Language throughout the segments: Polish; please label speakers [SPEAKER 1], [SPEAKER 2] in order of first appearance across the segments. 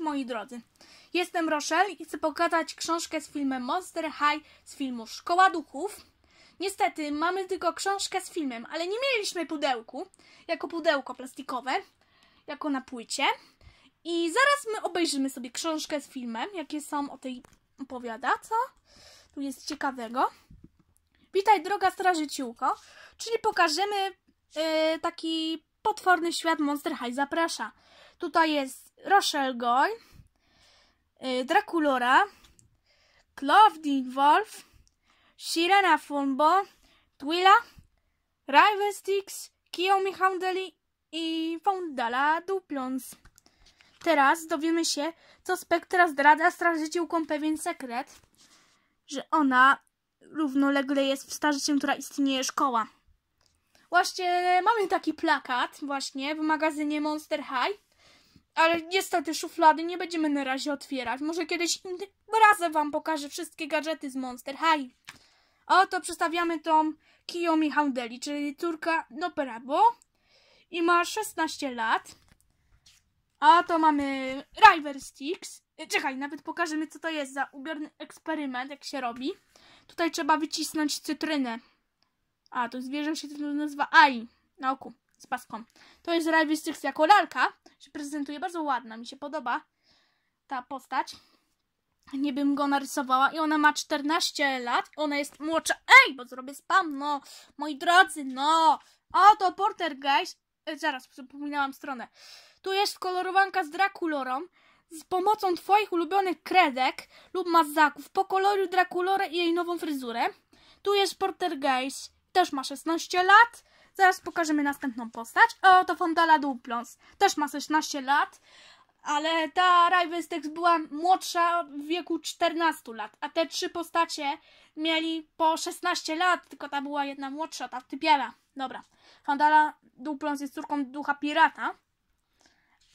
[SPEAKER 1] moi drodzy, jestem Rochelle i chcę pokazać książkę z filmem Monster High z filmu Szkoła Duchów. Niestety mamy tylko książkę z filmem, ale nie mieliśmy pudełku, jako pudełko plastikowe, jako na płycie. I zaraz my obejrzymy sobie książkę z filmem, jakie są o tej opowiada, co tu jest ciekawego. Witaj droga strażyciółko, czyli pokażemy yy, taki potworny świat Monster High zaprasza. Tutaj jest Rochelle Goy, Draculora, Clovdy Wolf, Sirena Fumbo, Twila, Rival Sticks, Kiyomi Handeli i Foundala Duplons. Teraz dowiemy się, co Spektra zdrada strażyciółkom pewien sekret, że ona równolegle jest w starzeciem, która istnieje szkoła. Właśnie mamy taki plakat właśnie w magazynie Monster High. Ale niestety szuflady nie będziemy na razie otwierać. Może kiedyś innym razem wam pokażę wszystkie gadżety z Monster High. Oto przedstawiamy tą Kiyomi Haudeli, czyli córka Noperabo. I ma 16 lat. A to mamy River Sticks. E, czekaj, nawet pokażemy co to jest za ubiorny eksperyment, jak się robi. Tutaj trzeba wycisnąć cytrynę. A, to zwierzę się to nazywa Ai na oku z paską. To jest Ravi Styx jako lalka, się prezentuje, bardzo ładna, mi się podoba ta postać. Nie bym go narysowała i ona ma 14 lat, ona jest młodsza, ej, bo zrobię spam, no, moi drodzy, no, oto Porter Guys, e, zaraz, przypominałam stronę. Tu jest kolorowanka z Drakulorą, z pomocą Twoich ulubionych kredek lub mazaków po koloru Drakulorę i jej nową fryzurę. Tu jest Porter Guys, też ma 16 lat, Zaraz pokażemy następną postać. O, to Fondala Duplons. Też ma 16 lat, ale ta Rivestex była młodsza w wieku 14 lat, a te trzy postacie mieli po 16 lat, tylko ta była jedna młodsza, ta typiela. Dobra. Fandala Duplons jest córką ducha pirata,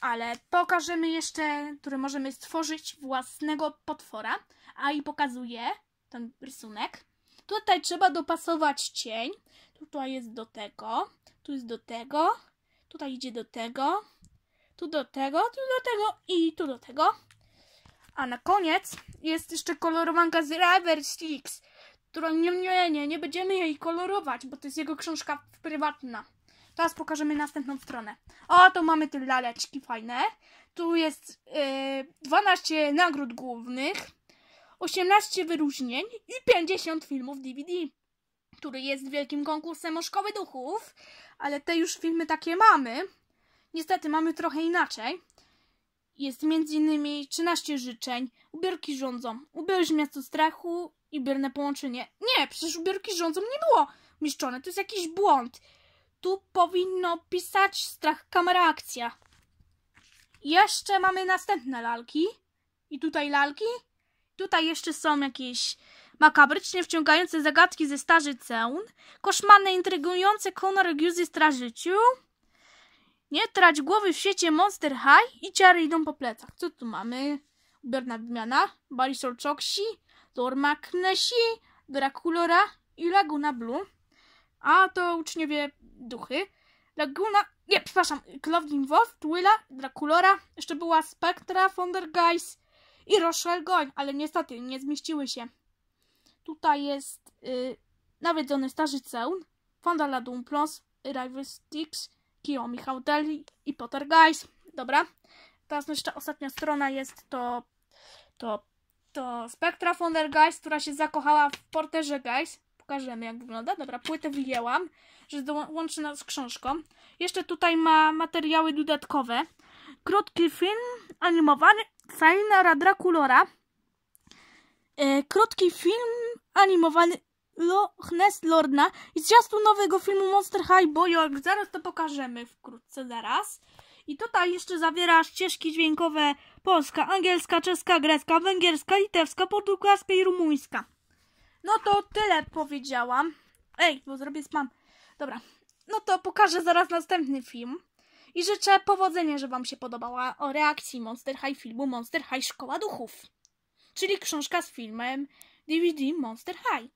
[SPEAKER 1] ale pokażemy jeszcze, który możemy stworzyć własnego potwora, a i pokazuje ten rysunek. Tutaj trzeba dopasować cień, Tutaj jest do tego. Tu jest do tego. Tutaj idzie do tego. Tu do tego, tu do tego i tu do tego. A na koniec jest jeszcze kolorowanka z River Sticks, którą nie, nie, nie, nie będziemy jej kolorować, bo to jest jego książka prywatna. Teraz pokażemy następną stronę. O, tu mamy te laleczki fajne. Tu jest yy, 12 nagród głównych, 18 wyróżnień i 50 filmów DVD który jest wielkim konkursem o szkoły duchów, ale te już filmy takie mamy. Niestety mamy trochę inaczej. Jest m.in. 13 życzeń, ubiorki rządzą, ubiorz miasto strachu i bierne połączenie. Nie, przecież ubiorki rządzą nie było umieszczone, to jest jakiś błąd. Tu powinno pisać strach kamera akcja. Jeszcze mamy następne lalki. I tutaj lalki. Tutaj jeszcze są jakieś makabrycznie wciągające zagadki ze starzy ceun, koszmarne, intrygujące konoregiuzy strażyciu. Nie trać głowy w świecie Monster High i ciary idą po plecach. Co tu mamy? Ubiorna wymiana, Barisol Chokshi, Dorma Knesi, Draculora i Laguna Blue. A to uczniowie duchy. Laguna, nie, przepraszam, Clothing Wolf, Twilla, Draculora, jeszcze była Spectra, Fondergeist i Rochelle Goin, ale niestety nie zmieściły się. Tutaj jest y, nawiedzony starzyceun, Fandala Dumplos, Rival Sticks, Kiyomi Hauteli i Potter Guys. Dobra. Teraz jeszcze ostatnia strona jest to, to, to Spectra Fonder Guys, która się zakochała w Porterze Guys. Pokażemy jak wygląda. Dobra, płytę wyjęłam, że łączy nas z książką. Jeszcze tutaj ma materiały dodatkowe. Krótki film animowany Sainara Draculora. E, krótki film animowany Loch Ness Lorna i zwiastun nowego filmu Monster High Boyok. Zaraz to pokażemy wkrótce, zaraz. I tutaj jeszcze zawiera ścieżki dźwiękowe polska, angielska, czeska, grecka, węgierska, litewska, portugalska i rumuńska. No to tyle powiedziałam. Ej, bo zrobię spam. Dobra, no to pokażę zaraz następny film. I życzę powodzenia, że Wam się podobała o reakcji Monster High filmu Monster High Szkoła Duchów. Czyli książka z filmem DVD Monster High.